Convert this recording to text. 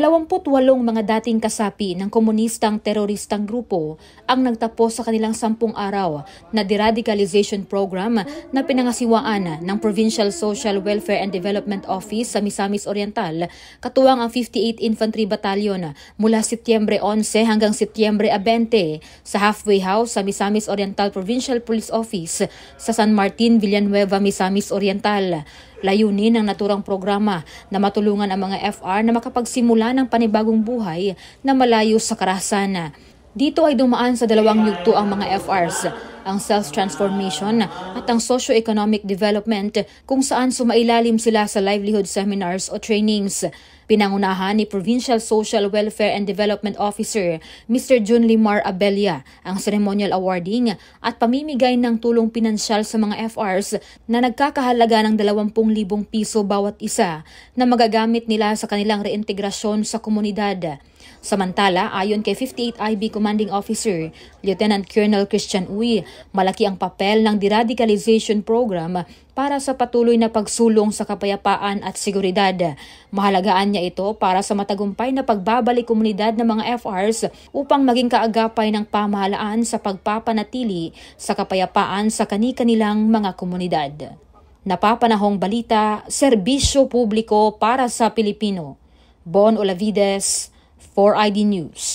28 mga dating kasapi ng komunistang teroristang grupo ang nagtapos sa kanilang sampung araw na deradicalization program na pinangasiwaan ng Provincial Social Welfare and Development Office sa Misamis Oriental, katuwang ang 58 Infantry Battalion mula Setyembre 11 hanggang Setyembre 20 sa halfway house sa Misamis Oriental Provincial Police Office sa San Martin, Villanueva, Misamis Oriental. Layunin ng naturang programa na matulungan ang mga FR na makapagsimula ng panibagong buhay na malayo sa karahasan. Dito ay dumaan sa dalawang yugto ang mga FRs ang self-transformation at ang socio-economic development kung saan sumailalim sila sa livelihood seminars o trainings. Pinangunahan ni Provincial Social Welfare and Development Officer Mr. Jun Limar Abelia ang ceremonial awarding at pamimigay ng tulong pinansyal sa mga FRs na nagkakahalaga ng 20,000 piso bawat isa na magagamit nila sa kanilang reintegrasyon sa komunidad. Samantala, ayon kay 58 IB Commanding Officer Lieutenant Colonel Christian Uy, malaki ang papel ng deradicalization program para sa patuloy na pagsulong sa kapayapaan at seguridad. Mahalagaan niya ito para sa matagumpay na pagbabalik komunidad ng mga FRs upang maging kaagapay ng pamahalaan sa pagpapanatili sa kapayapaan sa kani-kanilang mga komunidad. Napapanahong balita, serbisyo publiko para sa Pilipino. Bon Olavides, 4ID News.